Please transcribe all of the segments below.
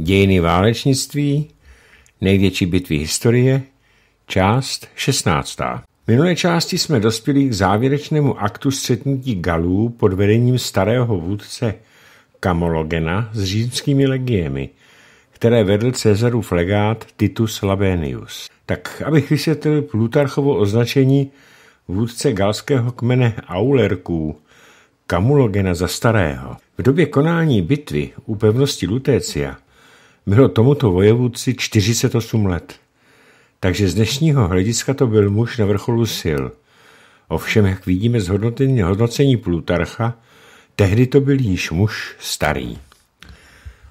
Dějiny válečnictví, největší bitvy historie, část 16. V minulé části jsme dospěli k závěrečnému aktu střetnutí Galů pod vedením starého vůdce Kamologena s římskými legiemi, které vedl Cezarův legát Titus Labenius. Tak abych vysvětlil Plutarchovo označení vůdce galského kmene Aulerků, Kamulogena za starého. V době konání bitvy u pevnosti Lutécia bylo tomuto vojevůdci 48 let. Takže z dnešního hlediska to byl muž na vrcholu sil. Ovšem, jak vidíme z hodnocení Plutarcha, tehdy to byl již muž starý.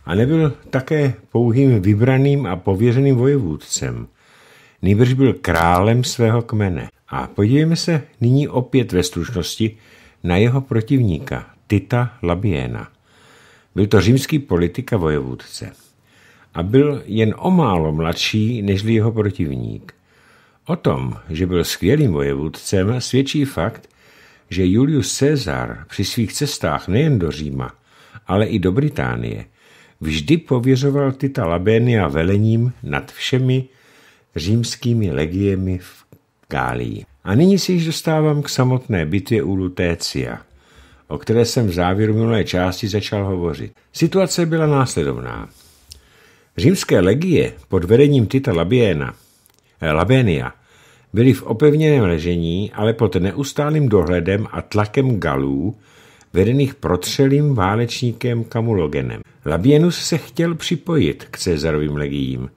A nebyl také pouhým vybraným a pověřeným vojevůdcem. Nýbrž byl králem svého kmene. A podívejme se nyní opět ve stručnosti na jeho protivníka, Tita Labiena. Byl to římský politik a vojevůdce a byl jen o málo mladší než jeho protivník. O tom, že byl skvělým vojevůdcem, svědčí fakt, že Julius Caesar při svých cestách nejen do Říma, ale i do Británie vždy pověřoval Tita Labénia velením nad všemi římskými legiemi v Gálii. A nyní se již dostávám k samotné bitvě u Lutécia, o které jsem v závěru minulé části začal hovořit. Situace byla následovná. Římské legie pod vedením Tita Labiena, eh, Labenia byly v opevněném ležení, ale pod neustálým dohledem a tlakem galů, vedených protřelým válečníkem Kamulogenem. Labienus se chtěl připojit k Cezarovým legiím,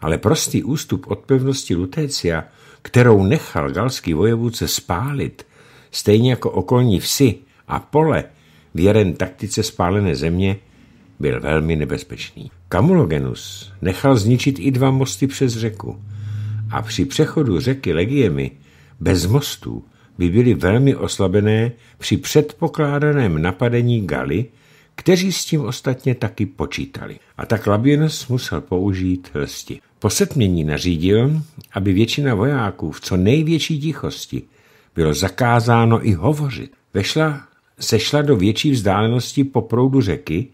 ale prostý ústup od pevnosti Lutecia, kterou nechal galský vojevůdce spálit, stejně jako okolní vsi a pole, věren taktice spálené země, byl velmi nebezpečný. Kamulogenus nechal zničit i dva mosty přes řeku a při přechodu řeky Legiemi bez mostů by byly velmi oslabené při předpokládaném napadení Gali, kteří s tím ostatně taky počítali. A tak Labienus musel použít lsti. Po setmění nařídil, aby většina vojáků v co největší tichosti bylo zakázáno i hovořit. Vešla, sešla do větší vzdálenosti po proudu řeky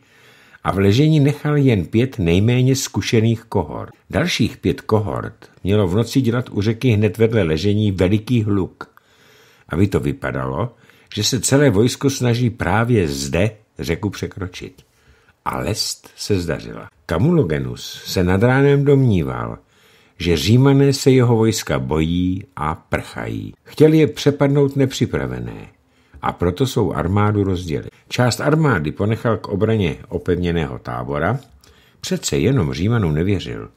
a v ležení nechal jen pět nejméně zkušených kohort. Dalších pět kohort mělo v noci dělat u řeky hned vedle ležení veliký hluk. Aby to vypadalo, že se celé vojsko snaží právě zde řeku překročit. A lest se zdařila. Kamulogenus se nad ránem domníval, že římané se jeho vojska bojí a prchají. Chtěli je přepadnout nepřipravené a proto jsou armádu rozdělili. Část armády ponechal k obraně opevněného tábora, přece jenom Římanům nevěřil.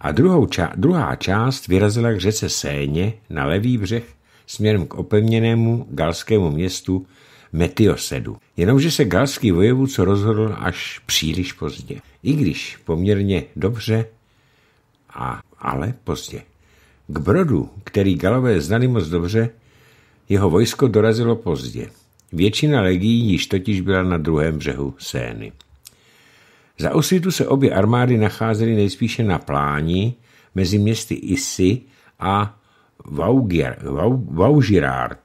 A druhou ča- druhá část vyrazila k řece Séně na levý břeh směrem k opevněnému galskému městu Metiosedu. Jenomže se galský vojevůdce rozhodl až příliš pozdě. I když poměrně dobře, a, ale pozdě. K Brodu, který Galové znali moc dobře, jeho vojsko dorazilo pozdě. Většina legií již totiž byla na druhém břehu Sény. Za osvětu se obě armády nacházely nejspíše na pláni mezi městy Issy a Vaugier, Vaugirard.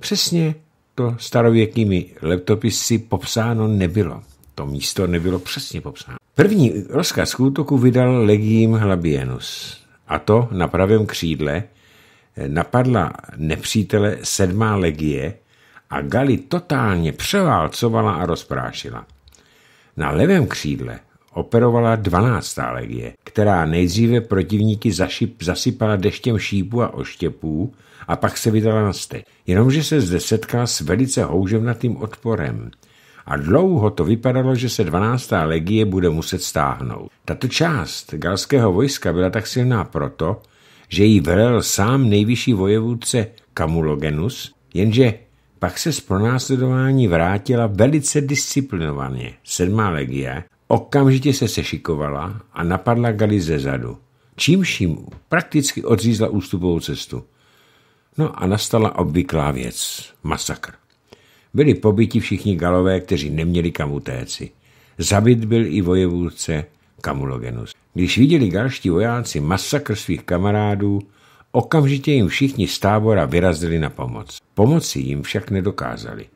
Přesně to starověkými letopisy popsáno nebylo. To místo nebylo přesně popsáno. První rozkaz k útoku vydal legiím Hlabienus. A to na pravém křídle napadla nepřítele sedmá legie, a Gali totálně převálcovala a rozprášila. Na levém křídle operovala 12. legie, která nejdříve protivníky zašip, zasypala deštěm šípů a oštěpů a pak se vydala na steď. Jenomže se zde setkala s velice houževnatým odporem a dlouho to vypadalo, že se 12. legie bude muset stáhnout. Tato část galského vojska byla tak silná proto, že ji velel sám nejvyšší vojevůdce Kamulogenus, jenže pak se z pronásledování vrátila velice disciplinovaně. Sedmá legie okamžitě se sešikovala a napadla Gali ze zadu, čímž jim prakticky odřízla ústupovou cestu. No a nastala obvyklá věc – masakr. Byli pobiti všichni galové, kteří neměli kam utéci. Zabit byl i vojevůdce Kamulogenus. Když viděli galští vojáci masakr svých kamarádů, Okamžitě jim všichni z tábora vyrazili na pomoc. Pomoci jim však nedokázali.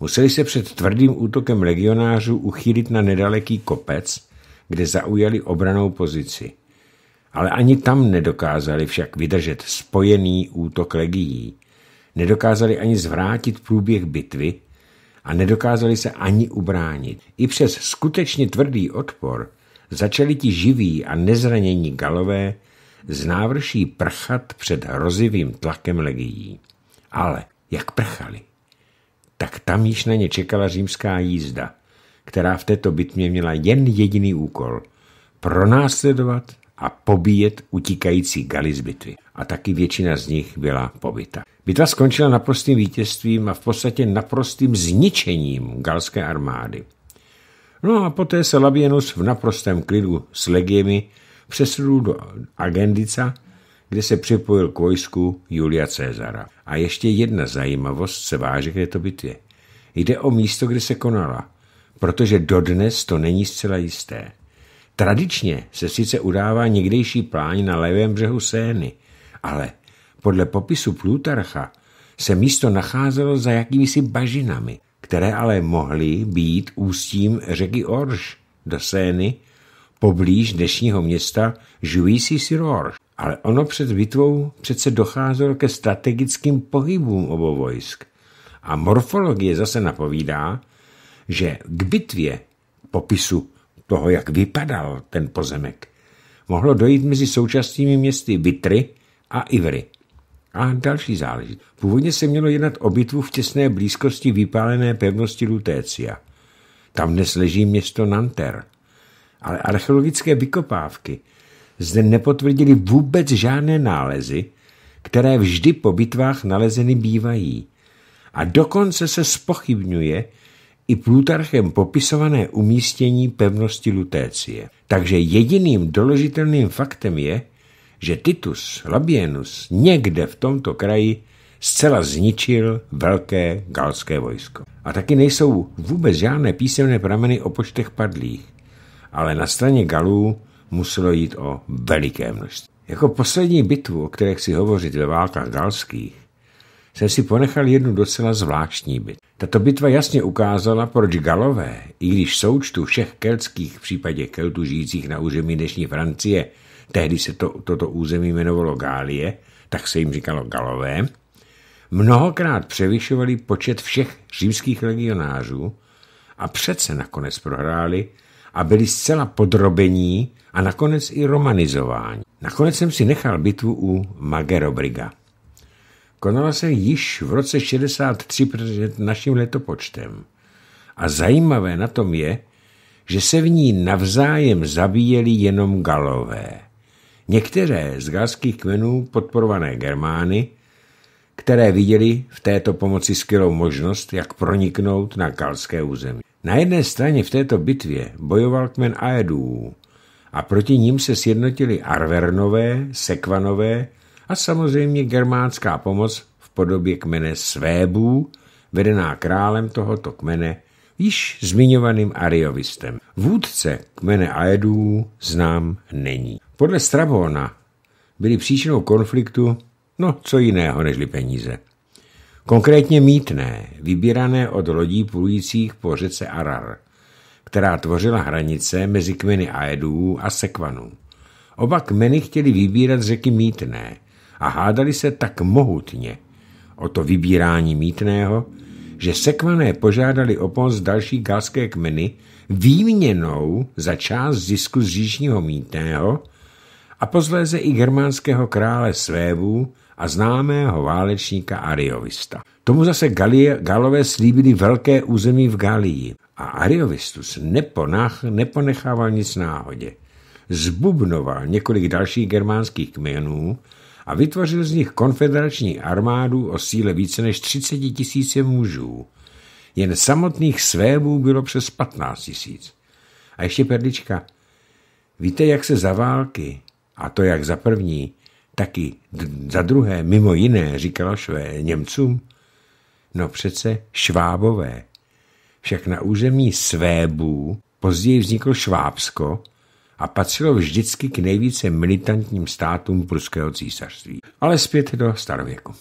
Museli se před tvrdým útokem legionářů uchýlit na nedaleký kopec, kde zaujali obranou pozici. Ale ani tam nedokázali však vydržet spojený útok legií. Nedokázali ani zvrátit průběh bitvy a nedokázali se ani ubránit. I přes skutečně tvrdý odpor začali ti živí a nezranění galové z návrší prchat před hrozivým tlakem legií. Ale jak prchali, tak tam již na ně čekala římská jízda, která v této bitmě měla jen jediný úkol – pronásledovat a pobíjet utíkající gali z bitvy. A taky většina z nich byla pobyta. Bitva skončila naprostým vítězstvím a v podstatě naprostým zničením galské armády. No a poté se Labienus v naprostém klidu s legiemi přesunul do Agendica, kde se připojil k vojsku Julia Cezara. A ještě jedna zajímavost se váže k této bitvě. Jde o místo, kde se konala, protože dodnes to není zcela jisté. Tradičně se sice udává někdejší pláň na levém břehu Sény, ale podle popisu Plutarcha se místo nacházelo za jakýmisi bažinami, které ale mohly být ústím řeky Orš do Sény poblíž dnešního města Juicy Siror. Ale ono před bitvou přece docházelo ke strategickým pohybům obou vojsk. A morfologie zase napovídá, že k bitvě popisu toho, jak vypadal ten pozemek, mohlo dojít mezi současnými městy Vitry a Ivry. A další záležitost. Původně se mělo jednat o bitvu v těsné blízkosti vypálené pevnosti Lutécia. Tam dnes leží město Nanterre ale archeologické vykopávky zde nepotvrdili vůbec žádné nálezy, které vždy po bitvách nalezeny bývají. A dokonce se spochybňuje i Plutarchem popisované umístění pevnosti Lutécie. Takže jediným doložitelným faktem je, že Titus Labienus někde v tomto kraji zcela zničil velké galské vojsko. A taky nejsou vůbec žádné písemné prameny o počtech padlých ale na straně Galů muselo jít o veliké množství. Jako poslední bitvu, o které chci hovořit ve válkách galských, jsem si ponechal jednu docela zvláštní bitvu. Tato bitva jasně ukázala, proč Galové, i když součtu všech keltských, v případě Keltů žijících na území dnešní Francie, tehdy se to, toto území jmenovalo Gálie, tak se jim říkalo Galové, mnohokrát převyšovali počet všech římských legionářů a přece nakonec prohráli a byli zcela podrobení a nakonec i romanizováni. Nakonec jsem si nechal bitvu u Magerobriga. Konala se již v roce 63 před naším letopočtem. A zajímavé na tom je, že se v ní navzájem zabíjeli jenom galové. Některé z galských kmenů podporované Germány, které viděli v této pomoci skvělou možnost, jak proniknout na galské území. Na jedné straně v této bitvě bojoval kmen Aedů a proti ním se sjednotili Arvernové, Sekvanové a samozřejmě germánská pomoc v podobě kmene Svébů, vedená králem tohoto kmene, již zmiňovaným Ariovistem. Vůdce kmene Aedů znám není. Podle Strabona byli příčinou konfliktu no co jiného nežli peníze. Konkrétně mítné, vybírané od lodí plujících po řece Arar, která tvořila hranice mezi kmeny Aedů a Sekvanů. Oba kmeny chtěli vybírat z řeky mítné a hádali se tak mohutně o to vybírání mítného, že sekvané požádali o pomoc další galské kmeny výměnou za část zisku z říčního mítného a pozléze i germánského krále Svévů a známého válečníka Ariovista. Tomu zase Galie, Galové slíbili velké území v Galii a Ariovistus neponach, neponechával nic náhodě. Zbubnoval několik dalších germánských kmenů a vytvořil z nich konfederační armádu o síle více než 30 tisíce mužů. Jen samotných svébů bylo přes 15 tisíc. A ještě perlička. Víte, jak se za války, a to jak za první, taky za druhé, mimo jiné, říkala švé Němcům, no přece švábové. Však na území Svébů později vzniklo Švábsko a patřilo vždycky k nejvíce militantním státům pruského císařství. Ale zpět do starověku.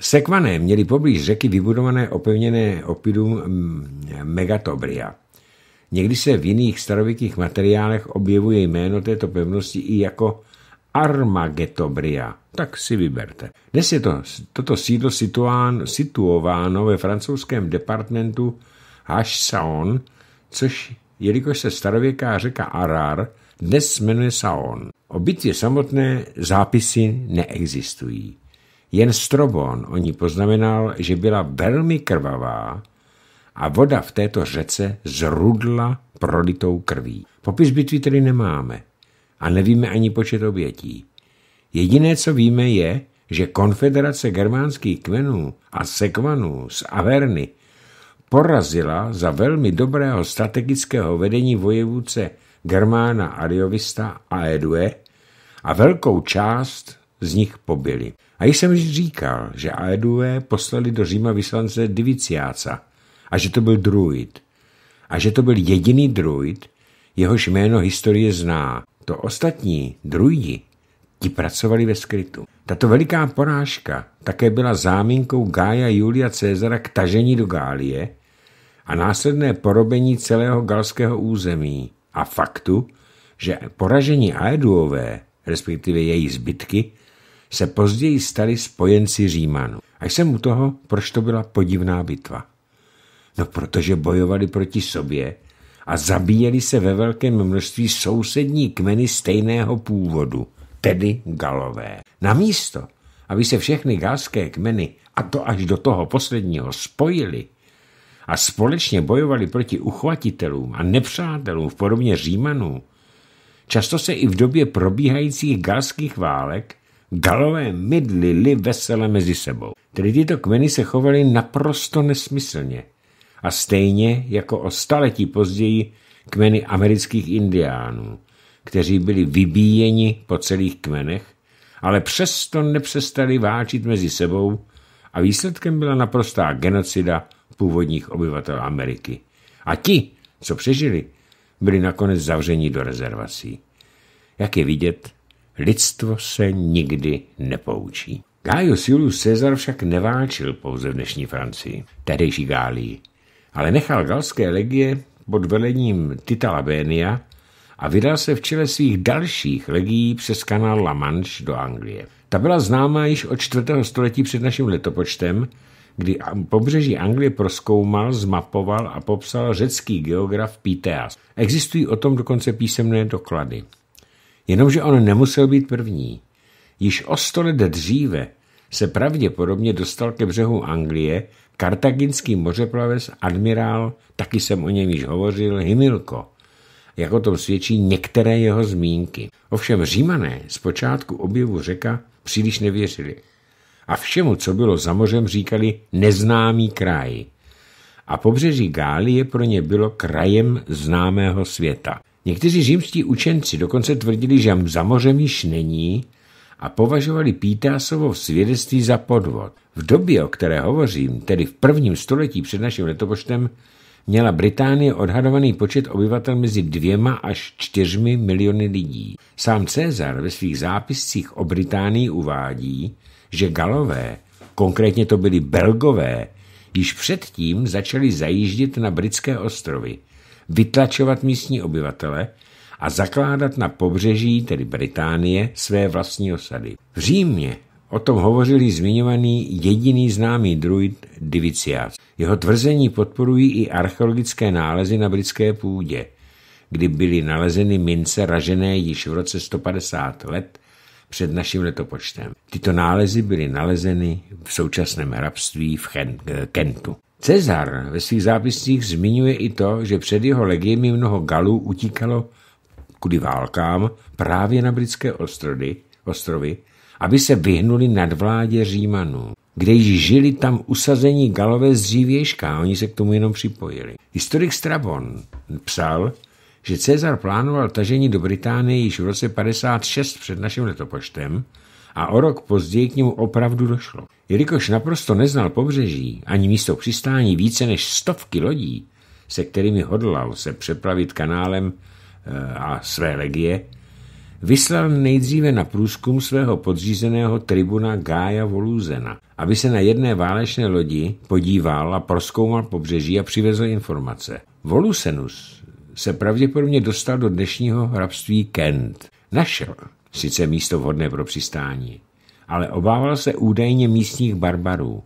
Sekvané měli poblíž řeky vybudované opevněné opidum mm, Megatobria. Někdy se v jiných starověkých materiálech objevuje jméno této pevnosti i jako Armagetobria. Tak si vyberte. Dnes je to, toto sídlo situán, situováno ve francouzském departementu hache což, jelikož se starověká řeka Arar, dnes jmenuje Saon. O bitvě samotné zápisy neexistují. Jen Strobon o ní poznamenal, že byla velmi krvavá a voda v této řece zrudla prolitou krví. Popis bitvy tedy nemáme a nevíme ani počet obětí. Jediné, co víme, je, že konfederace germánských kmenů a sekvanů z Averny porazila za velmi dobrého strategického vedení vojevůce Germána Ariovista a Edue a velkou část z nich pobili. A již jsem říkal, že Aedue poslali do Říma vyslance Diviciáca a že to byl druid. A že to byl jediný druid, jehož jméno historie zná to ostatní, druidi, ti pracovali ve skrytu. Tato veliká porážka také byla záminkou Gája Julia Cezara k tažení do Gálie a následné porobení celého galského území a faktu, že poražení Aeduové, respektive její zbytky, se později stali spojenci Římanů. A jsem u toho, proč to byla podivná bitva. No protože bojovali proti sobě a zabíjeli se ve velkém množství sousední kmeny stejného původu, tedy galové. Na místo, aby se všechny galské kmeny, a to až do toho posledního, spojili a společně bojovali proti uchvatitelům a nepřátelům v podobně římanů, často se i v době probíhajících galských válek galové mydlili vesele mezi sebou. Tedy tyto kmeny se chovaly naprosto nesmyslně a stejně jako o staletí později kmeny amerických indiánů, kteří byli vybíjeni po celých kmenech, ale přesto nepřestali válčit mezi sebou a výsledkem byla naprostá genocida původních obyvatel Ameriky. A ti, co přežili, byli nakonec zavřeni do rezervací. Jak je vidět, lidstvo se nikdy nepoučí. Gaius Julius Caesar však neválčil pouze v dnešní Francii, tehdejší Gálii ale nechal galské legie pod velením Tita Labénia a vydal se v čele svých dalších legií přes kanál La Manche do Anglie. Ta byla známá již od 4. století před naším letopočtem, kdy pobřeží Anglie proskoumal, zmapoval a popsal řecký geograf Piteas. Existují o tom dokonce písemné doklady. Jenomže on nemusel být první. Již o sto let dříve se pravděpodobně dostal ke břehu Anglie Kartaginský mořeplavec, admirál, taky jsem o něm již hovořil, Himilko, jak o tom svědčí některé jeho zmínky. Ovšem římané z počátku objevu řeka příliš nevěřili a všemu, co bylo za mořem, říkali neznámý kraj. A pobřeží Gálie pro ně bylo krajem známého světa. Někteří římští učenci dokonce tvrdili, že za mořem již není, a považovali Pításovo svědectví za podvod. V době, o které hovořím, tedy v prvním století před naším letopočtem, měla Británie odhadovaný počet obyvatel mezi dvěma až čtyřmi miliony lidí. Sám Cezar ve svých zápiscích o Británii uvádí, že Galové, konkrétně to byli Belgové, již předtím začali zajíždět na britské ostrovy, vytlačovat místní obyvatele a zakládat na pobřeží, tedy Británie, své vlastní osady. V Římě o tom hovořili zmiňovaný jediný známý druid Diviciac. Jeho tvrzení podporují i archeologické nálezy na britské půdě, kdy byly nalezeny mince ražené již v roce 150 let před naším letopočtem. Tyto nálezy byly nalezeny v současném hrabství v eh, Kentu. Cezar ve svých zápiscích zmiňuje i to, že před jeho legiemi mnoho Galů utíkalo kvůli válkám právě na britské ostrody ostrovy aby se vyhnuli nadvládě Římanů kde již žili tam usazení galové z dřívěžka a oni se k tomu jenom připojili. Historik Strabon psal, že Cezar plánoval tažení do Británie již v roce 56 před naším letopočtem a o rok později k němu opravdu došlo. Jelikož naprosto neznal pobřeží ani místo přistání více než stovky lodí, se kterými hodlal se přepravit kanálem a své legie, vyslal nejdříve na průzkum svého podřízeného tribuna Gája Voluzena, aby se na jedné válečné lodi podíval a proskoumal pobřeží a přivezl informace. Volusenus se pravděpodobně dostal do dnešního hrabství Kent. Našel sice místo vhodné pro přistání, ale obával se údajně místních barbarů.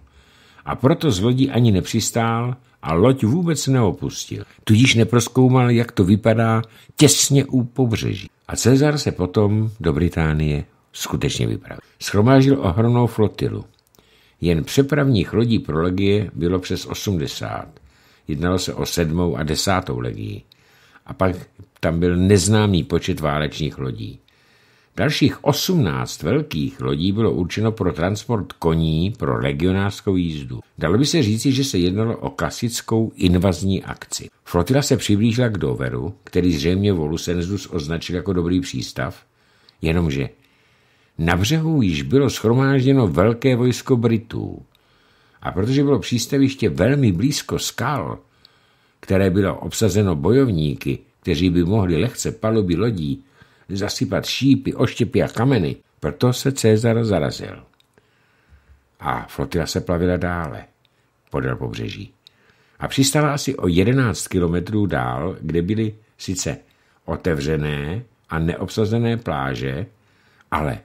A proto z lodí ani nepřistál a loď vůbec neopustil. Tudíž neproskoumal, jak to vypadá těsně u pobřeží. A Cezar se potom do Británie skutečně vypravil. Schromážil ohromnou flotilu. Jen přepravních lodí pro legie bylo přes 80. Jednalo se o sedmou a desátou legii. A pak tam byl neznámý počet válečních lodí. Dalších 18 velkých lodí bylo určeno pro transport koní pro legionářskou jízdu. Dalo by se říci, že se jednalo o klasickou invazní akci. Flotila se přiblížila k Doveru, který zřejmě Volusensus označil jako dobrý přístav, jenomže na břehu již bylo schromážděno velké vojsko Britů. A protože bylo přístaviště velmi blízko skal, které bylo obsazeno bojovníky, kteří by mohli lehce paluby lodí zasypat šípy, oštěpy a kameny, proto se Cezar zarazil. A flotila se plavila dále, podél pobřeží. A přistala asi o 11 kilometrů dál, kde byly sice otevřené a neobsazené pláže, ale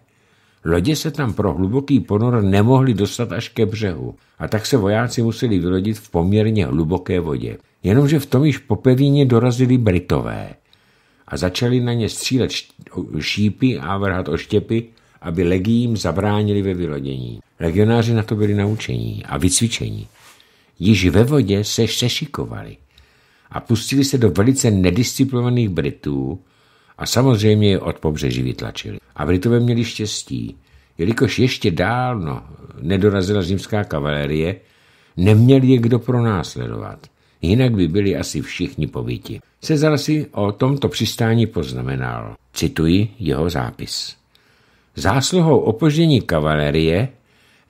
lodě se tam pro hluboký ponor nemohly dostat až ke břehu a tak se vojáci museli vylodit v poměrně hluboké vodě. Jenomže v tom již po pevíně dorazili Britové – a začali na ně střílet šípy a vrhat oštěpy, aby legiím zabránili ve vylodění. Legionáři na to byli naučení a vycvičení. Již ve vodě se sešikovali a pustili se do velice nedisciplinovaných Britů a samozřejmě je od pobřeží vytlačili. A Britové měli štěstí, jelikož ještě dávno nedorazila římská kavalérie, neměli je kdo pronásledovat, jinak by byli asi všichni pobyti. Cezar si o tomto přistání poznamenal. Cituji jeho zápis. Zásluhou opoždění kavalerie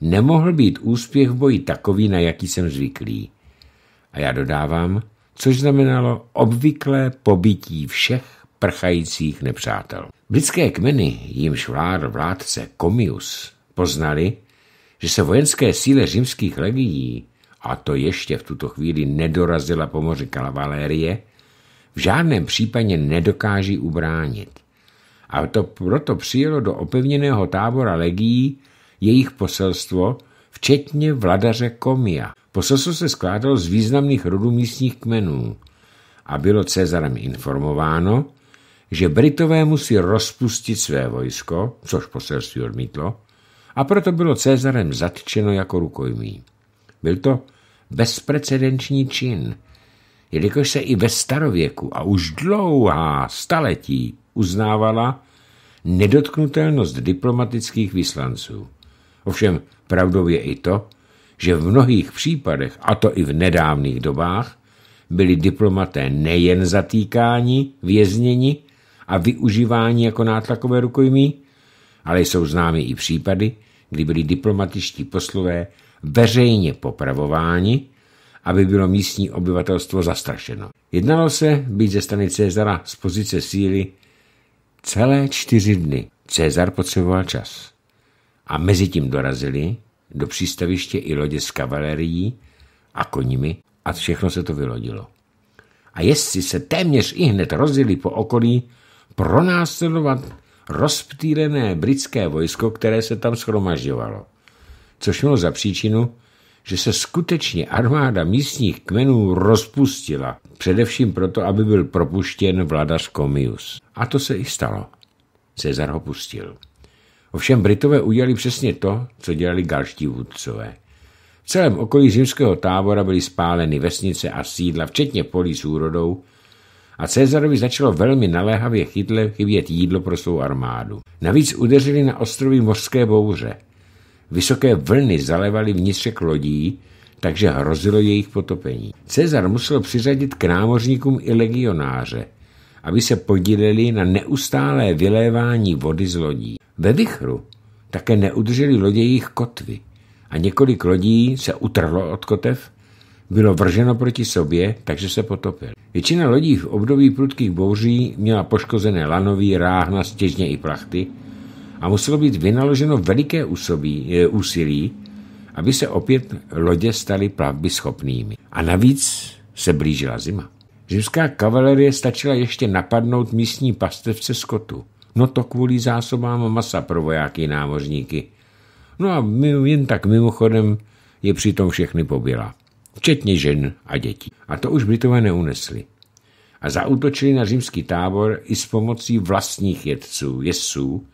nemohl být úspěch v boji takový, na jaký jsem zvyklý. A já dodávám, což znamenalo obvyklé pobytí všech prchajících nepřátel. Britské kmeny, jimž vládl vládce Komius, poznali, že se vojenské síle římských legií, a to ještě v tuto chvíli nedorazila po moři Kavalérie, v žádném případě nedokáží ubránit. A to proto přijelo do opevněného tábora legií jejich poselstvo, včetně vladaře Komia. Poselstvo se skládalo z významných rodů místních kmenů a bylo Cezarem informováno, že Britové musí rozpustit své vojsko, což poselství odmítlo, a proto bylo Cezarem zatčeno jako rukojmí. Byl to bezprecedenční čin – jelikož se i ve starověku a už dlouhá staletí uznávala nedotknutelnost diplomatických vyslanců. Ovšem pravdou je i to, že v mnohých případech, a to i v nedávných dobách, byli diplomaté nejen zatýkáni, vězněni a využíváni jako nátlakové rukojmí, ale jsou známy i případy, kdy byli diplomatičtí poslové veřejně popravováni aby bylo místní obyvatelstvo zastrašeno. Jednalo se, být ze strany Cezara z pozice síly, celé čtyři dny. Cezar potřeboval čas. A mezi tím dorazili do přístaviště i lodě s kavalerií a koními a všechno se to vylodilo. A jestli se téměř i hned rozjeli po okolí pronásledovat rozptýlené britské vojsko, které se tam schromažďovalo, což mělo za příčinu, že se skutečně armáda místních kmenů rozpustila, především proto, aby byl propuštěn vladař Komius. A to se i stalo. Cezar ho pustil. Ovšem Britové udělali přesně to, co dělali galští vůdcové. V celém okolí římského tábora byly spáleny vesnice a sídla, včetně polí s úrodou, a Cezarovi začalo velmi naléhavě chytle chybět jídlo pro svou armádu. Navíc udeřili na ostrovy mořské bouře – Vysoké vlny zalévaly vnitřek lodí, takže hrozilo jejich potopení. Cezar musel přiřadit k námořníkům i legionáře, aby se podíleli na neustálé vylévání vody z lodí. Ve vychru také neudrželi lodě jejich kotvy a několik lodí se utrhlo od kotev, bylo vrženo proti sobě, takže se potopil. Většina lodí v období prudkých bouří měla poškozené lanový, ráhna, stěžně i plachty – a muselo být vynaloženo veliké úsobí, eh, úsilí, aby se opět lodě staly plavby schopnými. A navíc se blížila zima. Římská kavalerie stačila ještě napadnout místní pastevce skotu. No to kvůli zásobám masa pro vojáky námořníky. No a jen tak mimochodem je přitom všechny pobila. Včetně žen a dětí. A to už Britové neunesli. A zautočili na římský tábor i s pomocí vlastních jedců, jesů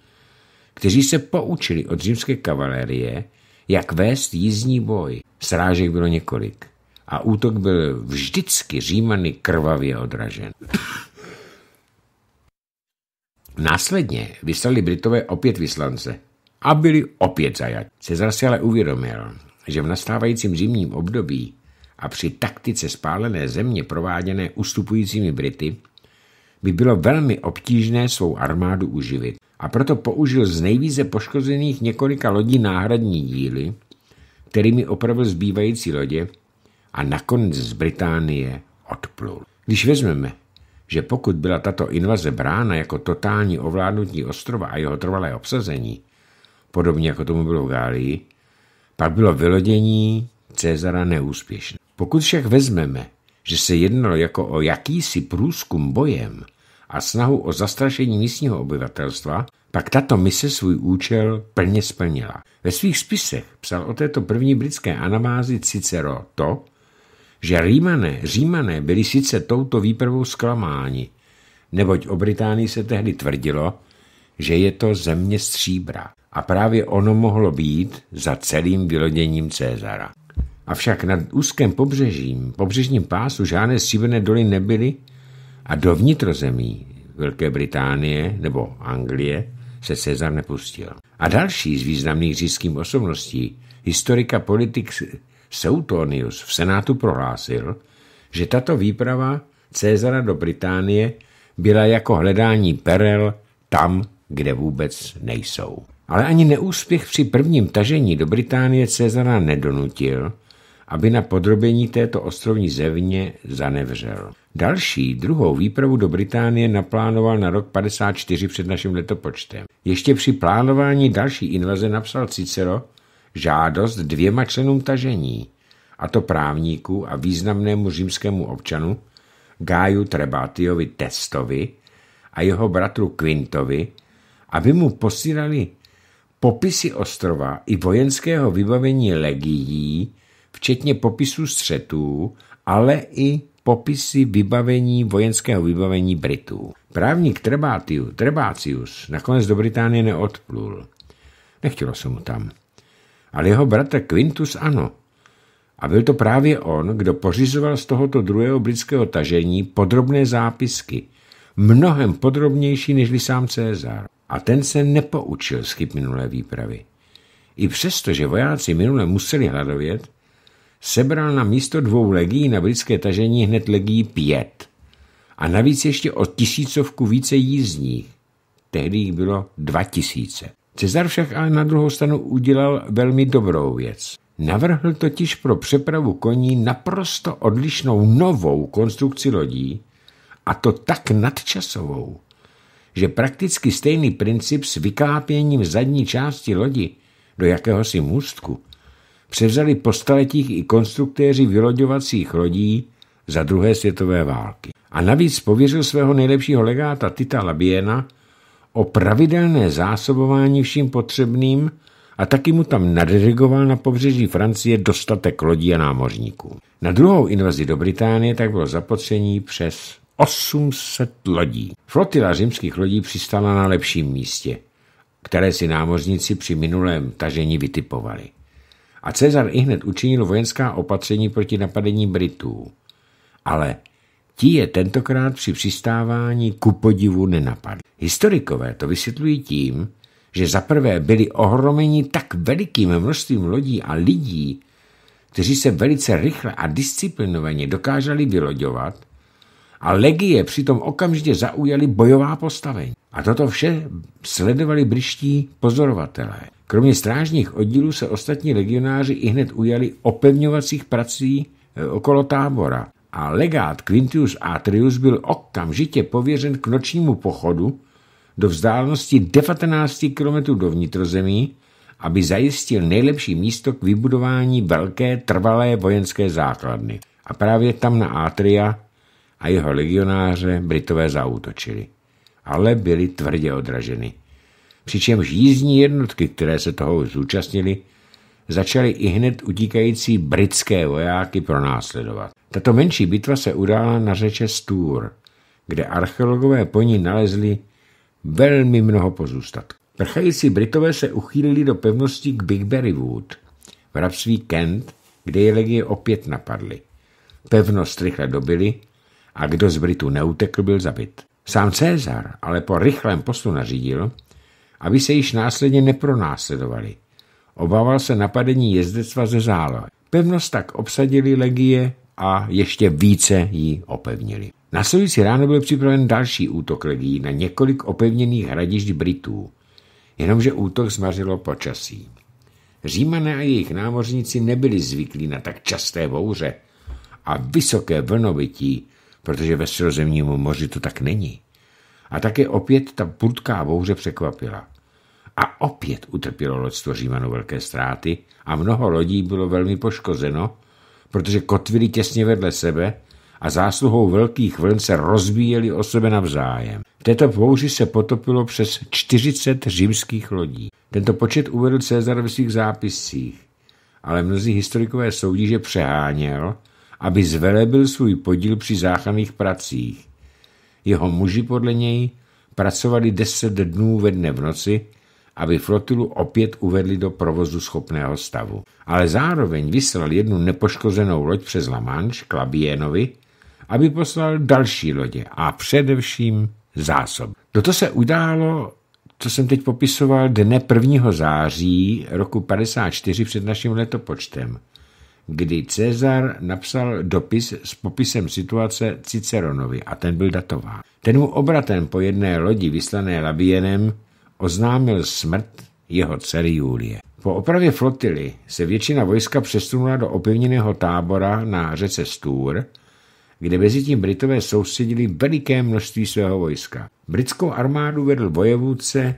kteří se poučili od římské kavalérie, jak vést jízdní boj. Srážek bylo několik a útok byl vždycky Římany krvavě odražen. Následně vyslali Britové opět vyslance a byli opět zajat. Cezar si ale uvědomil, že v nastávajícím zimním období a při taktice spálené země prováděné ustupujícími Brity by bylo velmi obtížné svou armádu uživit a proto použil z nejvíce poškozených několika lodí náhradní díly, kterými opravil zbývající lodě a nakonec z Británie odplul. Když vezmeme, že pokud byla tato invaze brána jako totální ovládnutí ostrova a jeho trvalé obsazení, podobně jako tomu bylo v Gálii, pak bylo vylodění Cezara neúspěšné. Pokud však vezmeme, že se jednalo jako o jakýsi průzkum bojem, a snahu o zastrašení místního obyvatelstva, pak tato mise svůj účel plně splnila. Ve svých spisech psal o této první britské anamázi Cicero to, že Římané, Římané byli sice touto výpravou zklamáni, neboť o Británii se tehdy tvrdilo, že je to země stříbra. A právě ono mohlo být za celým vyloděním Cézara. Avšak nad úzkém pobřežím, pobřežním pásu žádné stříbrné doly nebyly, a do vnitrozemí Velké Británie nebo Anglie se Cezar nepustil. A další z významných říšských osobností, historika politik Seutonius v Senátu prohlásil, že tato výprava Cezara do Británie byla jako hledání perel tam, kde vůbec nejsou. Ale ani neúspěch při prvním tažení do Británie Cezara nedonutil, aby na podrobení této ostrovní země zanevřel. Další, druhou výpravu do Británie naplánoval na rok 54 před naším letopočtem. Ještě při plánování další invaze napsal Cicero žádost dvěma členům tažení, a to právníku a významnému římskému občanu Gáju Trebatiovi Testovi a jeho bratru Quintovi, aby mu posílali popisy ostrova i vojenského vybavení legií, včetně popisů střetů, ale i popisy vybavení vojenského vybavení Britů. Právník Trebátiu, Trebácius nakonec do Británie neodplul. Nechtělo se mu tam. Ale jeho bratr Quintus ano. A byl to právě on, kdo pořizoval z tohoto druhého britského tažení podrobné zápisky, mnohem podrobnější než sám Cézar. A ten se nepoučil z chyb minulé výpravy. I přesto, že vojáci minule museli hladovět, sebral na místo dvou legií na britské tažení hned legií pět. A navíc ještě o tisícovku více jízdních. Tehdy jich bylo dva tisíce. Cezar však ale na druhou stranu udělal velmi dobrou věc. Navrhl totiž pro přepravu koní naprosto odlišnou novou konstrukci lodí, a to tak nadčasovou, že prakticky stejný princip s vykápěním zadní části lodi do jakéhosi můstku – převzali po staletích i konstruktéři vyloďovacích lodí za druhé světové války. A navíc pověřil svého nejlepšího legáta Tita Labiena o pravidelné zásobování vším potřebným a taky mu tam nadirigoval na pobřeží Francie dostatek lodí a námořníků. Na druhou invazi do Británie tak bylo zapotření přes 800 lodí. Flotila římských lodí přistala na lepším místě, které si námořníci při minulém tažení vytipovali a Cezar i hned učinil vojenská opatření proti napadení Britů. Ale ti je tentokrát při přistávání ku podivu nenapadli. Historikové to vysvětlují tím, že zaprvé byli ohromeni tak velikým množstvím lodí a lidí, kteří se velice rychle a disciplinovaně dokázali vyloďovat a legie přitom okamžitě zaujaly bojová postavení. A toto vše sledovali briští pozorovatelé. Kromě strážních oddílů se ostatní legionáři i hned ujali opevňovacích prací e, okolo tábora a legát Quintius Atrius byl okamžitě pověřen k nočnímu pochodu do vzdálenosti 19 km do vnitrozemí, aby zajistil nejlepší místo k vybudování velké trvalé vojenské základny. A právě tam na Atria a jeho legionáře Britové zautočili. Ale byli tvrdě odraženi přičemž jízdní jednotky, které se toho zúčastnili, začaly i hned utíkající britské vojáky pronásledovat. Tato menší bitva se udála na řeče Stůr, kde archeologové po ní nalezli velmi mnoho pozůstatků. Prchající Britové se uchýlili do pevnosti k Berry Wood, v rabství Kent, kde je legie opět napadly. Pevnost rychle dobili a kdo z Britů neutekl, byl zabit. Sám Cezar ale po rychlém postu nařídil, aby se již následně nepronásledovali. Obával se napadení jezdectva ze zálohy. Pevnost tak obsadili legie a ještě více ji opevnili. Následující ráno byl připraven další útok legií na několik opevněných hradišť Britů, jenomže útok zmařilo počasí. Římané a jejich námořníci nebyli zvyklí na tak časté bouře a vysoké vlnovití, protože ve středozemním moři to tak není. A také opět ta prudká bouře překvapila. A opět utrpělo loďstvo Římanu velké ztráty a mnoho lodí bylo velmi poškozeno, protože kotvili těsně vedle sebe a zásluhou velkých vln se rozbíjeli o sebe navzájem. V této bouři se potopilo přes 40 římských lodí. Tento počet uvedl Cezar ve svých zápiscích, ale mnozí historikové soudí, že přeháněl, aby zvelebil svůj podíl při záchranných pracích jeho muži podle něj pracovali deset dnů ve dne v noci, aby flotilu opět uvedli do provozu schopného stavu. Ale zároveň vyslal jednu nepoškozenou loď přes La Manche Klabienovi, aby poslal další lodě a především zásob. No to se událo, co jsem teď popisoval, dne 1. září roku 54 před naším letopočtem kdy Cezar napsal dopis s popisem situace Ciceronovi a ten byl datován. Ten mu obratem po jedné lodi vyslané Labienem oznámil smrt jeho dcery Julie. Po opravě flotily se většina vojska přesunula do opevněného tábora na řece Stůr, kde mezitím Britové sousedili veliké množství svého vojska. Britskou armádu vedl vojevůdce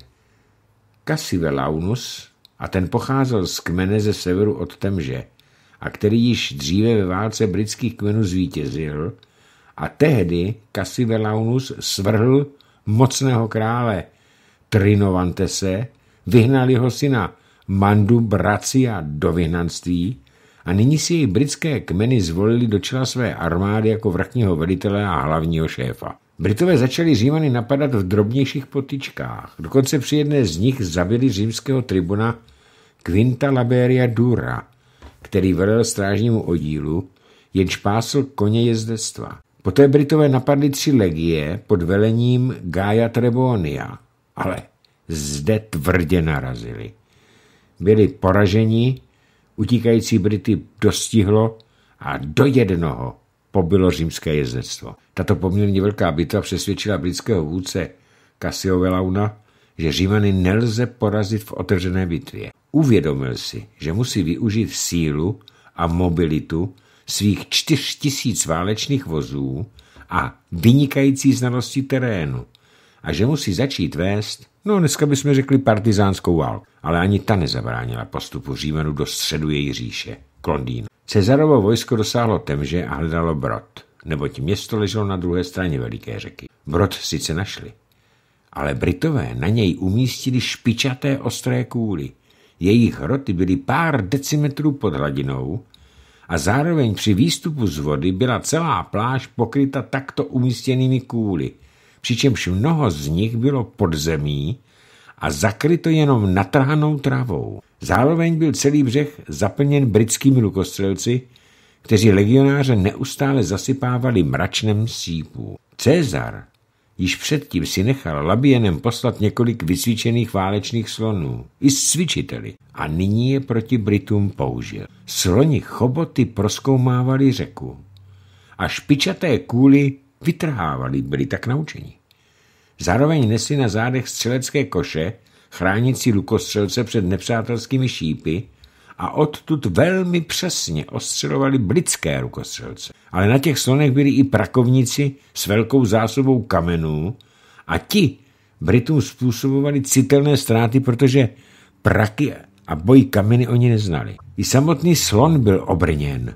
Cassivelaunus a ten pocházel z kmene ze severu od Temže a který již dříve ve válce britských kmenů zvítězil a tehdy Cassivelaunus svrhl mocného krále Trinovantese, vyhnal jeho syna Mandu Bracia do vyhnanství a nyní si jej britské kmeny zvolili do čela své armády jako vrchního velitele a hlavního šéfa. Britové začali Římany napadat v drobnějších potičkách. Dokonce při jedné z nich zabili římského tribuna Quinta Laberia Dura – který velel strážnímu oddílu, jenž pásl koně jezdectva. Poté Britové napadli tři legie pod velením Gaia Trebonia, ale zde tvrdě narazili. Byli poraženi, utíkající Brity dostihlo a do jednoho pobylo římské jezdectvo. Tato poměrně velká bitva přesvědčila britského vůdce Cassiovelauna, že Římany nelze porazit v otevřené bitvě. Uvědomil si, že musí využít sílu a mobilitu svých čtyř tisíc válečných vozů a vynikající znalosti terénu a že musí začít vést, no dneska bychom řekli partizánskou válku, ale ani ta nezabránila postupu Římanů do středu její říše, Klondýna. Cezarovo vojsko dosáhlo temže a hledalo Brod, neboť město leželo na druhé straně Veliké řeky. Brod sice našli, ale Britové na něj umístili špičaté ostré kůly. Jejich hroty byly pár decimetrů pod hladinou a zároveň při výstupu z vody byla celá pláž pokryta takto umístěnými kůly, přičemž mnoho z nich bylo pod zemí a zakryto jenom natrhanou travou. Zároveň byl celý břeh zaplněn britskými lukostřelci, kteří legionáře neustále zasypávali mračnem sípů. Cezar Již předtím si nechal Labienem poslat několik vysvíčených válečných slonů, i s cvičiteli, a nyní je proti Britům použil. Sloni choboty proskoumávali řeku a špičaté kůly vytrhávali, byli tak naučení. Zároveň nesli na zádech střelecké koše, chránící lukostřelce před nepřátelskými šípy, a odtud velmi přesně ostřelovali britské rukostřelce. Ale na těch slonech byli i prakovníci s velkou zásobou kamenů a ti Britům způsobovali citelné ztráty, protože praky a boj kameny oni neznali. I samotný slon byl obrněn,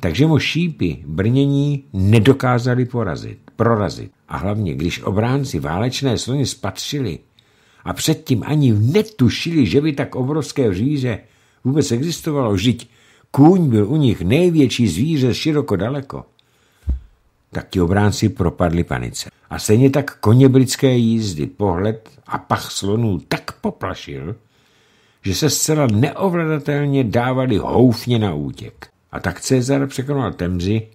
takže mu šípy brnění nedokázali porazit, prorazit. A hlavně, když obránci válečné slony spatřili a předtím ani netušili, že by tak obrovské říze vůbec existovalo, vždyť kůň byl u nich největší zvíře široko daleko. Tak ti obránci propadli panice. A stejně tak koně britské jízdy, pohled a pach slonů tak poplašil, že se zcela neovladatelně dávali houfně na útěk. A tak Cezar překonal Temzi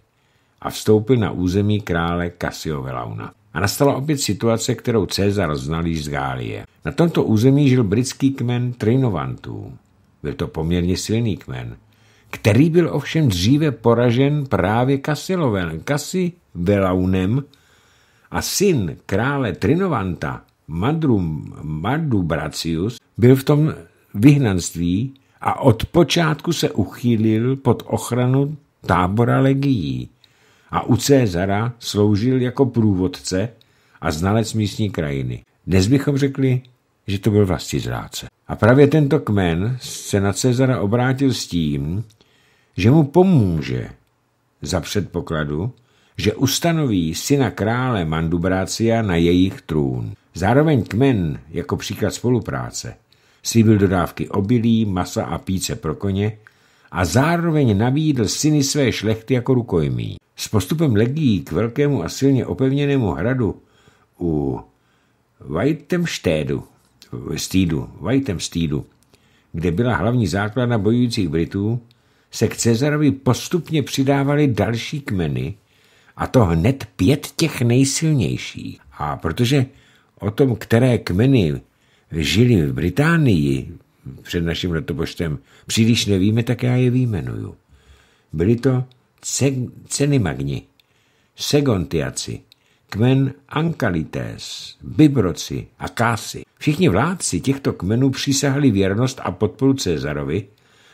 a vstoupil na území krále Cassiovelauna. Velauna. A nastala opět situace, kterou Cezar znal již z Gálie. Na tomto území žil britský kmen Trinovantů. Byl to poměrně silný kmen, který byl ovšem dříve poražen právě Velaunem a syn krále Trinovanta, Madrum, Madubracius, byl v tom vyhnanství a od počátku se uchýlil pod ochranu tábora legií a u Cezara sloužil jako průvodce a znalec místní krajiny. Dnes bychom řekli že to byl zráce. A právě tento kmen se na Cezara obrátil s tím, že mu pomůže za předpokladu, že ustanoví syna krále Mandubrácia na jejich trůn. Zároveň kmen, jako příklad spolupráce, slíbil dodávky obilí, masa a píce pro koně a zároveň nabídl syny své šlechty jako rukojmí. S postupem legií k velkému a silně opevněnému hradu u Vajtemštédu Steedu, Whiteem Steedu, kde byla hlavní základna bojujících Britů, se k Cezarovi postupně přidávaly další kmeny, a to hned pět těch nejsilnějších. A protože o tom, které kmeny žili v Británii před naším letopočtem, příliš nevíme, tak já je výjmenuju. Byly to ceny magni, segontiaci, kmen Ankalités, Bibroci a Kásy. Všichni vládci těchto kmenů přísahali věrnost a podporu Cezarovi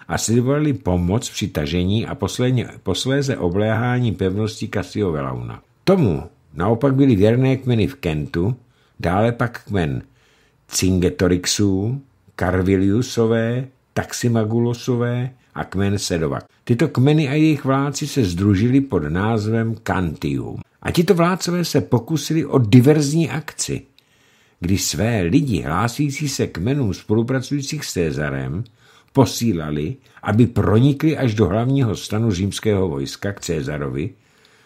a slibovali pomoc při tažení a posledně posléze obléhání pevnosti Kassiovelauna. Tomu naopak byly věrné kmeny v Kentu, dále pak kmen Cingetorixů, Karviliusové, Taximagulosové a kmen Sedovak. Tyto kmeny a jejich vládci se združili pod názvem Cantium, A tito vládcové se pokusili o diverzní akci – kdy své lidi hlásící se kmenům spolupracujících s Cezarem posílali, aby pronikli až do hlavního stanu římského vojska k Cezarovi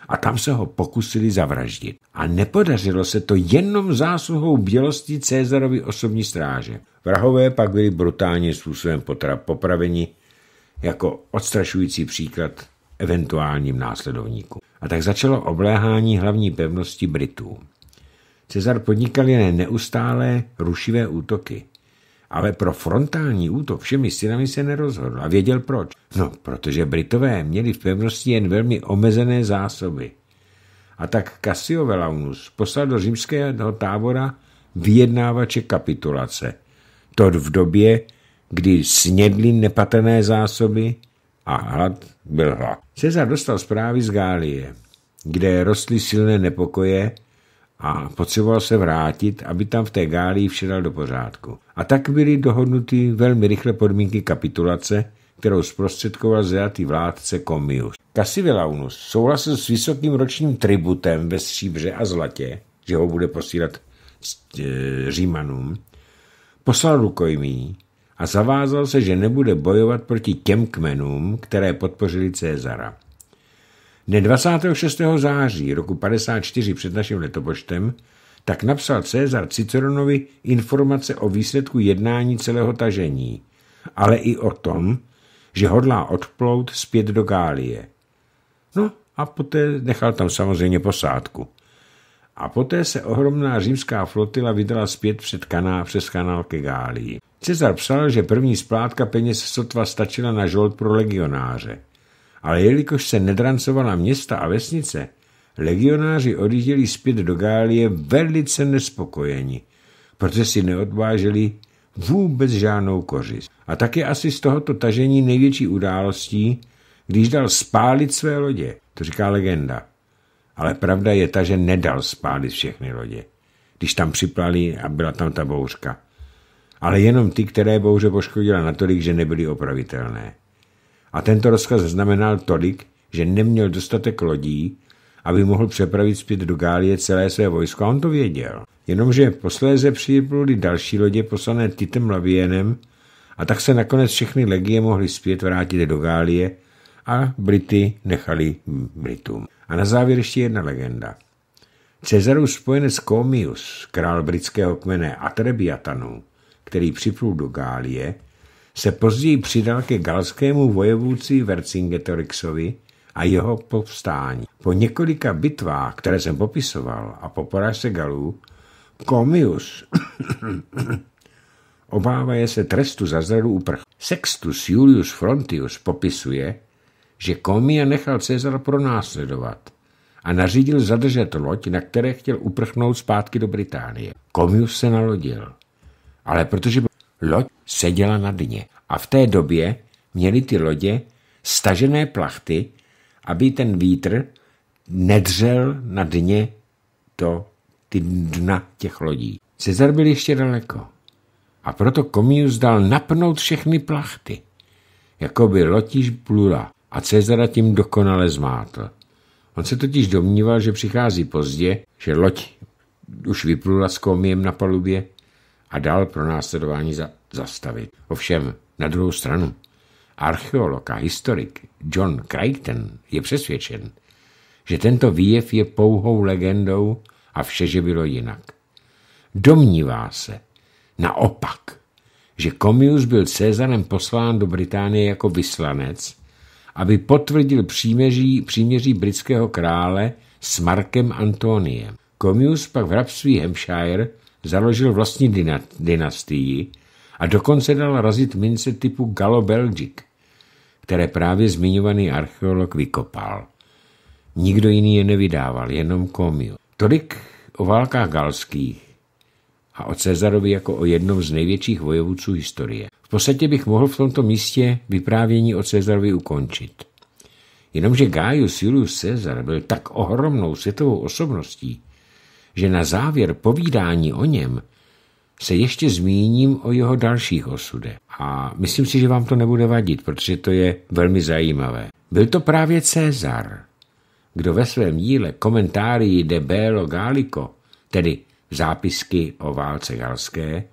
a tam se ho pokusili zavraždit. A nepodařilo se to jenom zásluhou bělosti Cezarovi osobní stráže. Vrahové pak byli brutálně způsobem popraveni jako odstrašující příklad eventuálním následovníkům. A tak začalo obléhání hlavní pevnosti Britů. Cezar podnikal jen neustálé rušivé útoky. Ale pro frontální útok všemi silami se nerozhodl a věděl proč. No, protože Britové měli v pevnosti jen velmi omezené zásoby. A tak Cassio Velaunus poslal do římského tábora vyjednávače kapitulace. To v době, kdy snědli nepatrné zásoby a hlad byl hlad. Cezar dostal zprávy z Gálie, kde rostly silné nepokoje a potřeboval se vrátit, aby tam v té gálii vše dal do pořádku. A tak byly dohodnuty velmi rychle podmínky kapitulace, kterou zprostředkoval zajatý vládce Komius. Cassivilaunus souhlasil s vysokým ročním tributem ve stříbře a zlatě, že ho bude posílat e, Římanům, poslal rukojmí a zavázal se, že nebude bojovat proti těm kmenům, které podpořili Cezara. Dne 26. září roku 54 před naším letopočtem tak napsal Cezar Ciceronovi informace o výsledku jednání celého tažení, ale i o tom, že hodlá odplout zpět do Gálie. No a poté nechal tam samozřejmě posádku. A poté se ohromná římská flotila vydala zpět před kaná, přes kanál ke Gálii. Cezar psal, že první splátka peněz sotva stačila na žolt pro legionáře ale jelikož se nedrancovala města a vesnice, legionáři odjížděli zpět do Gálie velice nespokojeni, protože si neodvážili vůbec žádnou kořist. A tak je asi z tohoto tažení největší událostí, když dal spálit své lodě, to říká legenda. Ale pravda je ta, že nedal spálit všechny lodě, když tam připlali a byla tam ta bouřka. Ale jenom ty, které bouře poškodila natolik, že nebyly opravitelné a tento rozkaz znamenal tolik, že neměl dostatek lodí, aby mohl přepravit zpět do Gálie celé své vojsko a on to věděl. Jenomže posléze připluli další lodě poslané Titem Lavienem a tak se nakonec všechny legie mohly zpět vrátit do Gálie a Brity nechali Britům. A na závěr ještě jedna legenda. Cezarův spojenec Komius, král britského kmene Atrebiatanu, který připlul do Gálie, se později přidal ke galskému vojevůci Vercingetorixovi a jeho povstání. Po několika bitvách, které jsem popisoval, a po porážce Galů, Komius obávaje se trestu za zradu uprch. Sextus Julius Frontius popisuje, že Komia nechal Cezar pronásledovat a nařídil zadržet loď, na které chtěl uprchnout zpátky do Británie. Komius se nalodil, ale protože Loď seděla na dně a v té době měly ty lodě stažené plachty, aby ten vítr nedřel na dně to, ty dna těch lodí. Cezar byl ještě daleko a proto Komius dal napnout všechny plachty, jako by lotiž plula a Cezara tím dokonale zmátl. On se totiž domníval, že přichází pozdě, že loď už vyplula s komiem na palubě a dal pro následování za, zastavit. Ovšem, na druhou stranu, archeolog a historik John Crichton je přesvědčen, že tento výjev je pouhou legendou a vše, že bylo jinak. Domnívá se, naopak, že Komius byl Cezarem poslán do Británie jako vyslanec, aby potvrdil příměří, příměří britského krále s Markem Antoniem. Komius pak v hrabství Hampshire založil vlastní dynastii a dokonce dal razit mince typu Galo-Belgic, které právě zmiňovaný archeolog vykopal. Nikdo jiný je nevydával, jenom komil. Tolik o válkách galských a o Cezarovi jako o jednom z největších vojevůců historie. V podstatě bych mohl v tomto místě vyprávění o Cezarovi ukončit. Jenomže Gaius Julius Caesar byl tak ohromnou světovou osobností, že na závěr povídání o něm se ještě zmíním o jeho dalších osudech. A myslím si, že vám to nebude vadit, protože to je velmi zajímavé. Byl to právě Cezar, kdo ve svém díle komentárii de Bello Gallico, tedy zápisky o válce galské,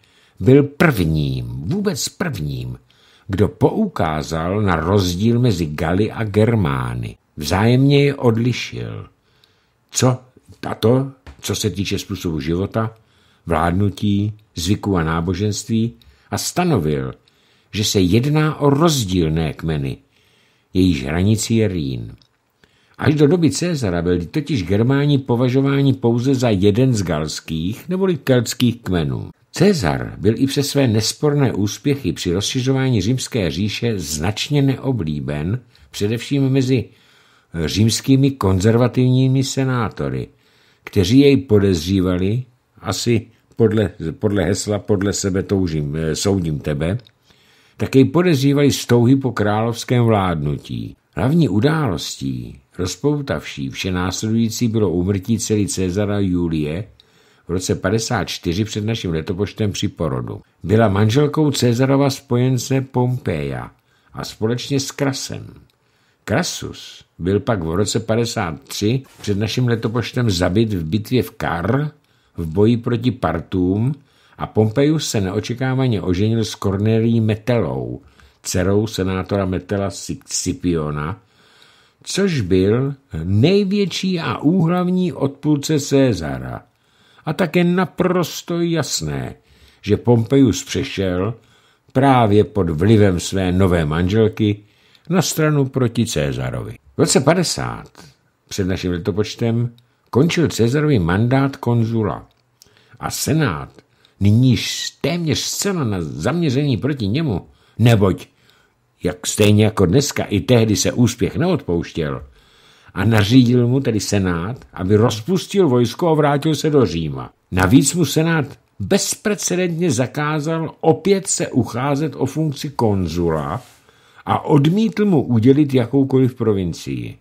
byl prvním, vůbec prvním, kdo poukázal na rozdíl mezi Gali a Germány. Vzájemně je odlišil. Co? A to co se týče způsobu života, vládnutí, zvyku a náboženství a stanovil, že se jedná o rozdílné kmeny, jejíž hranicí je Rín. Až do doby Cezara byli totiž Germáni považováni pouze za jeden z galských neboli keltských kmenů. Cezar byl i přes své nesporné úspěchy při rozšiřování římské říše značně neoblíben, především mezi římskými konzervativními senátory, kteří jej podezřívali, asi podle, podle hesla podle sebe toužím, eh, soudím tebe, tak jej podezřívali z touhy po královském vládnutí. Hlavní událostí, rozpoutavší vše následující bylo úmrtí celý Cezara Julie v roce 54 před naším letopočtem při porodu. Byla manželkou Cezarova spojence Pompeja a společně s Krasem. Krasus byl pak v roce 53 před naším letopočtem zabit v bitvě v Kar v boji proti Partům a Pompeius se neočekávaně oženil s Cornelií Metelou, dcerou senátora Metela Scipiona, což byl největší a úhlavní odpůrce Cezara A také naprosto jasné, že Pompeius přešel právě pod vlivem své nové manželky na stranu proti Cézarovi. V roce 50 před naším letopočtem končil Cezarovi mandát konzula a senát nyníž téměř zcela na zaměření proti němu, neboť, jak stejně jako dneska, i tehdy se úspěch neodpouštěl, a nařídil mu tedy senát, aby rozpustil vojsko a vrátil se do Říma. Navíc mu senát bezprecedentně zakázal opět se ucházet o funkci konzula a odmítl mu udělit jakoukoliv provincii.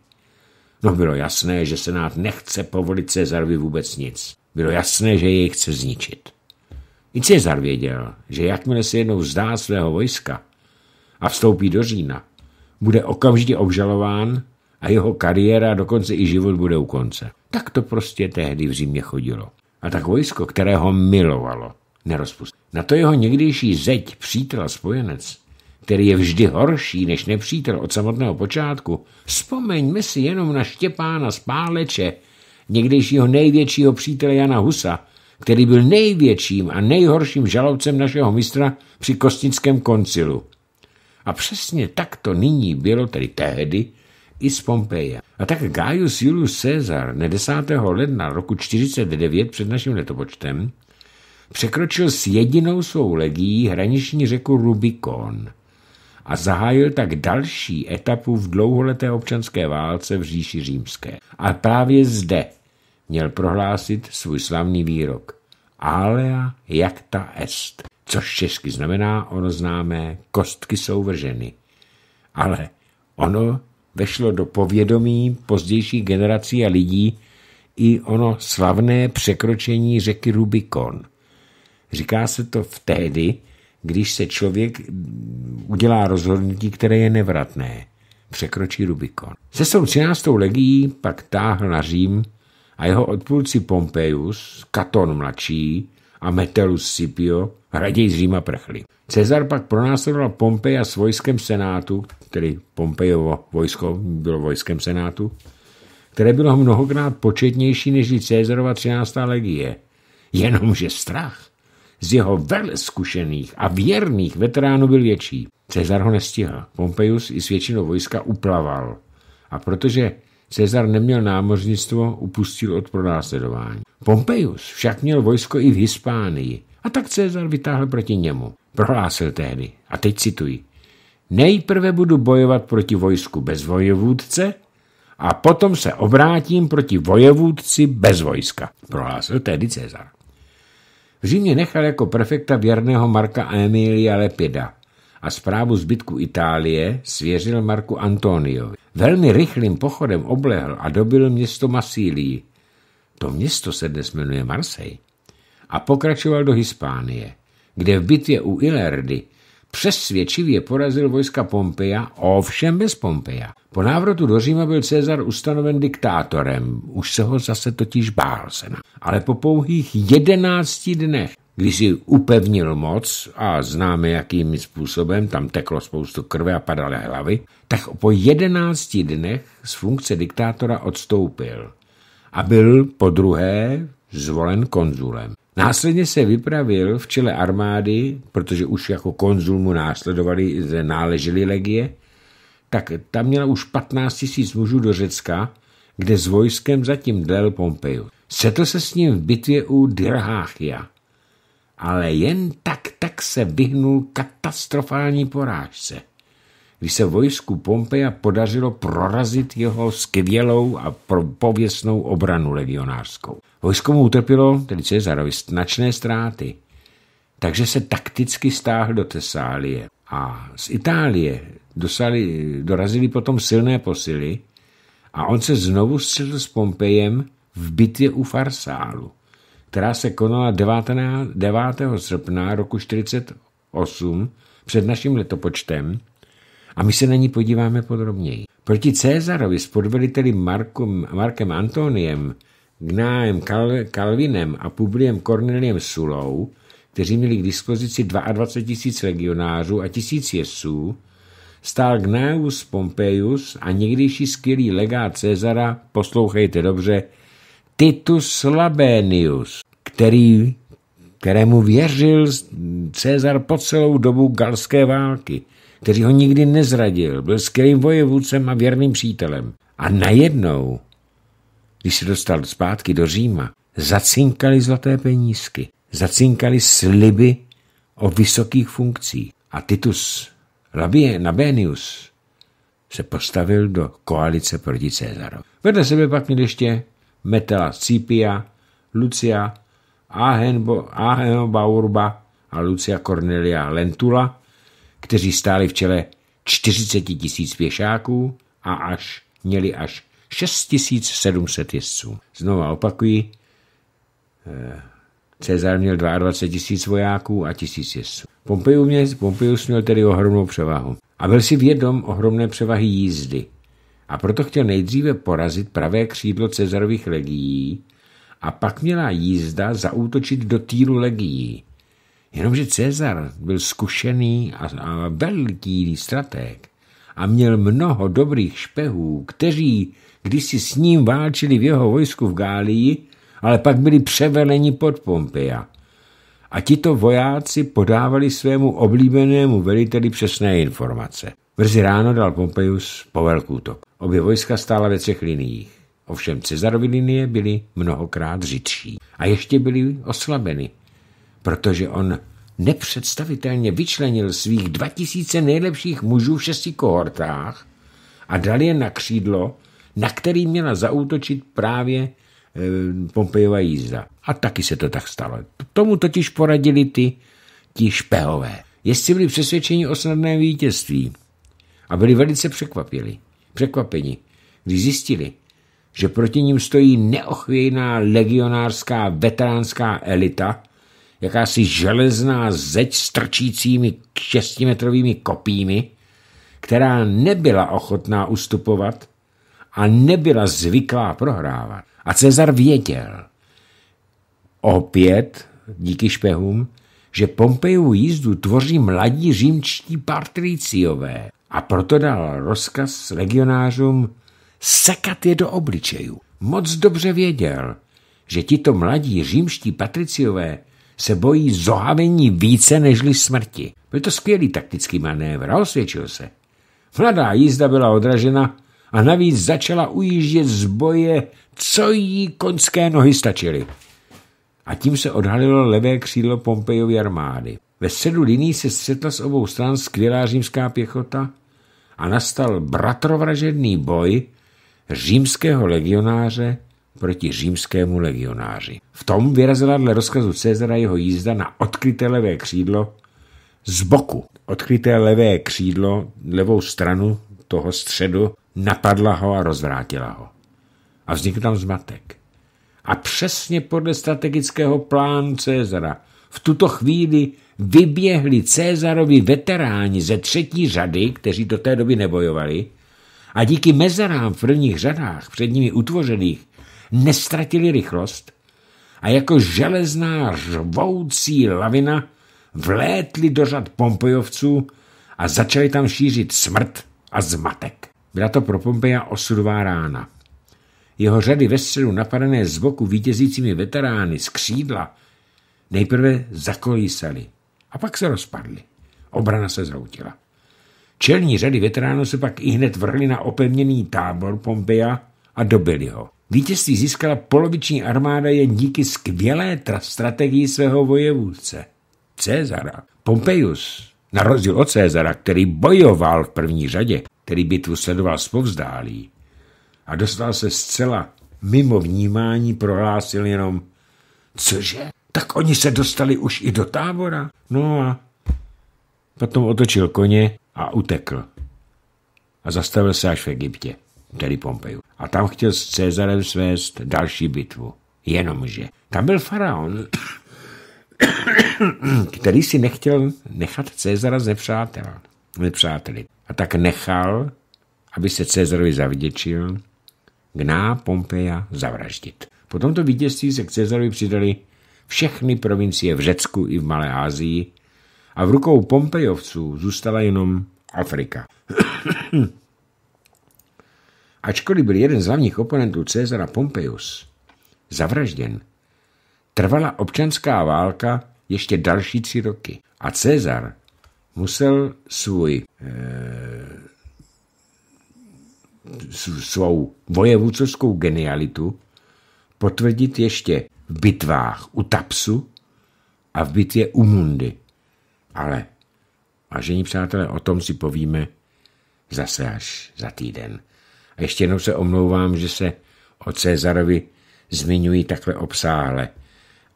No bylo jasné, že senát nechce povolit Cezarovi vůbec nic. Bylo jasné, že jej chce zničit. I Cezar věděl, že jakmile se jednou vzdá svého vojska a vstoupí do Řína, bude okamžitě obžalován a jeho kariéra, dokonce i život bude u konce. Tak to prostě tehdy v Římě chodilo. A tak vojsko, které ho milovalo, nerozpustilo. Na to jeho někdejší zeď, přítel a spojenec, který je vždy horší než nepřítel od samotného počátku, vzpomeňme si jenom na Štěpána Spáleče, někdejšího největšího přítele Jana Husa, který byl největším a nejhorším žalobcem našeho mistra při Kostnickém koncilu. A přesně tak to nyní bylo, tedy tehdy, i z Pompeje. A tak Gaius Julius Caesar ne 10. ledna roku 49 před naším letopočtem překročil s jedinou svou legií hraniční řeku Rubikon – a zahájil tak další etapu v dlouholeté občanské válce v říši římské. A právě zde měl prohlásit svůj slavný výrok Alea jacta est, což česky znamená ono známé kostky jsou vrženy. Ale ono vešlo do povědomí pozdějších generací a lidí i ono slavné překročení řeky Rubikon. Říká se to v tehdy, když se člověk udělá rozhodnutí, které je nevratné. Překročí Rubikon. Se svou 13. legií pak táhl na Řím a jeho odpůrci Pompeius, Katon mladší a Metellus Scipio raději z Říma prchli. Cezar pak pronásledoval Pompeja s vojskem senátu, tedy Pompejovo vojsko bylo vojskem senátu, které bylo mnohokrát početnější než Cezarova 13. legie. Jenomže strach z jeho velmi a věrných veteránů byl větší. Cezar ho nestihl. Pompeius i s většinou vojska uplaval. A protože Cezar neměl námořnictvo, upustil od pronásledování. Pompeius však měl vojsko i v Hispánii. A tak Cezar vytáhl proti němu. Prohlásil tehdy, a teď cituji, Nejprve budu bojovat proti vojsku bez vojevůdce a potom se obrátím proti vojevůdci bez vojska, prohlásil tehdy Cezar. Římě nechal jako prefekta věrného Marka Emilia Lepida a zprávu zbytku Itálie svěřil Marku Antoniovi. Velmi rychlým pochodem oblehl a dobil město Masílii. To město se dnes jmenuje Marseille. A pokračoval do Hispánie, kde v bitvě u Ilerdy přesvědčivě porazil vojska Pompeja, ovšem bez Pompeja. Po návratu do Říma byl Cezar ustanoven diktátorem, už se ho zase totiž bál sena. Ale po pouhých jedenácti dnech kdy si upevnil moc a známe jakým způsobem, tam teklo spoustu krve a padaly hlavy, tak po jedenácti dnech z funkce diktátora odstoupil a byl po druhé zvolen konzulem. Následně se vypravil v čele armády, protože už jako konzul mu následovali, náleželi legie, tak tam měla už 15 tisíc mužů do Řecka, kde s vojskem zatím dlel Pompeju. Setl se s ním v bitvě u Dirháchia, ale jen tak tak se vyhnul katastrofální porážce, když se vojsku Pompeja podařilo prorazit jeho skvělou a pověsnou obranu legionářskou. Vojsko mu utrpělo, tedy Cezarovi, značné ztráty, takže se takticky stáhl do Tesálie. A z Itálie dosali, dorazili potom silné posily a on se znovu střetl s Pompejem v bitvě u Farsálu, která se konala 19, 9. srpna roku 48 před naším letopočtem a my se na ní podíváme podrobněji. Proti Cézarovi s podveliteli Markem Antoniem gnájem Kal- Kalvinem a Publiem Corneliem Sulou, kteří měli k dispozici 22 tisíc legionářů a tisíc jesů, stál Gnaeus Pompeius a někdyjší skvělý legát Cezara, poslouchejte dobře, Titus Labenius, který, kterému věřil Cezar po celou dobu galské války, který ho nikdy nezradil, byl skvělým vojevůdcem a věrným přítelem. A najednou když se dostal zpátky do Říma, zacinkali zlaté penízky, zacinkali sliby o vysokých funkcích. A Titus Labie, Nabenius se postavil do koalice proti Cezarovi. Vedle sebe pak měl ještě Metela Cipia, Lucia Ahenbaurba a Lucia Cornelia Lentula, kteří stáli v čele 40 tisíc pěšáků a až měli až 6700 jezdců. Znova opakuji, eh, Cezar měl 22 tisíc vojáků a tisíc jezdců. Pompeius měl, Pompeius měl tedy ohromnou převahu. A byl si vědom ohromné převahy jízdy. A proto chtěl nejdříve porazit pravé křídlo Cezarových legií a pak měla jízda zaútočit do týlu legií. Jenomže Cezar byl zkušený a, a velký stratég a měl mnoho dobrých špehů, kteří když si s ním válčili v jeho vojsku v Gálii, ale pak byli převeleni pod Pompeja. A tito vojáci podávali svému oblíbenému veliteli přesné informace. Brzy ráno dal Pompejus povelku útok. Obě vojska stála ve třech liniích. Ovšem Cezarovi linie byly mnohokrát řidší. A ještě byly oslabeny, protože on nepředstavitelně vyčlenil svých 2000 nejlepších mužů v šesti kohortách a dal je na křídlo na který měla zaútočit právě eh, Pompejová jízda. A taky se to tak stalo. Tomu totiž poradili ty, ti špehové. Jestli byli přesvědčeni o snadném vítězství a byli velice překvapili, překvapeni, když zjistili, že proti ním stojí neochvějná legionářská veteránská elita, jakási železná zeď s trčícími šestimetrovými kopími, která nebyla ochotná ustupovat a nebyla zvyklá prohrávat. A Cezar věděl, opět díky špehům, že Pompeju jízdu tvoří mladí římčtí partriciové a proto dal rozkaz legionářům sekat je do obličejů. Moc dobře věděl, že tito mladí římští patriciové se bojí zohavení více nežli smrti. Byl to skvělý taktický manévr a osvědčil se. Mladá jízda byla odražena a navíc začala ujíždět z boje, co jí konské nohy stačily. A tím se odhalilo levé křídlo Pompejovy armády. Ve sedu liní se střetla s obou stran skvělá římská pěchota a nastal bratrovražedný boj římského legionáře proti římskému legionáři. V tom vyrazila dle rozkazu Cezara jeho jízda na odkryté levé křídlo z boku. Odkryté levé křídlo, levou stranu toho středu napadla ho a rozvrátila ho. A vznikl tam zmatek. A přesně podle strategického plánu Cezara v tuto chvíli vyběhli Cezarovi veteráni ze třetí řady, kteří do té doby nebojovali, a díky mezerám v prvních řadách před nimi utvořených nestratili rychlost a jako železná řvoucí lavina vlétli do řad Pompejovců a začali tam šířit smrt a zmatek. Byla to pro Pompeja osudová rána. Jeho řady ve středu napadené z boku vítězícími veterány z křídla nejprve zakolísaly a pak se rozpadly. Obrana se zroutila. Čelní řady veteránů se pak i hned vrhly na opevněný tábor Pompeja a dobili ho. Vítězství získala poloviční armáda jen díky skvělé strategii svého vojevůdce, Cezara. Pompeius, na rozdíl od Cezara, který bojoval v první řadě, který bitvu sledoval zpovzdálí a dostal se zcela mimo vnímání, prohlásil jenom Cože? Tak oni se dostali už i do tábora? No a potom otočil koně a utekl. A zastavil se až v Egyptě, tedy Pompeju. A tam chtěl s Cezarem svést další bitvu. Jenomže tam byl faraon, který si nechtěl nechat Cezara znepřátel, Nepřátelit a tak nechal, aby se Cezarovi zavděčil, gná Pompeja zavraždit. Po tomto vítězství se k Cezarovi přidali všechny provincie v Řecku i v Malé Ázii a v rukou Pompejovců zůstala jenom Afrika. Ačkoliv byl jeden z hlavních oponentů Cezara Pompeius zavražděn, trvala občanská válka ještě další tři roky a Cezar musel svůj, eh, svou vojevůcovskou genialitu potvrdit ještě v bitvách u Tapsu a v bitvě u Mundy. Ale, vážení přátelé, o tom si povíme zase až za týden. A ještě jednou se omlouvám, že se o Cezarovi zmiňují takhle obsáhle,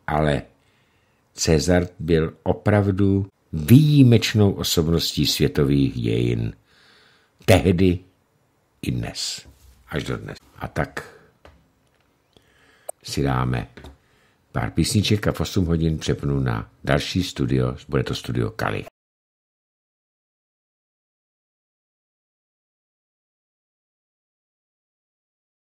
ale Cezar byl opravdu výjimečnou osobností světových dějin. Tehdy i dnes. Až do dnes. A tak si dáme pár písniček a v 8 hodin přepnu na další studio, bude to studio Kali.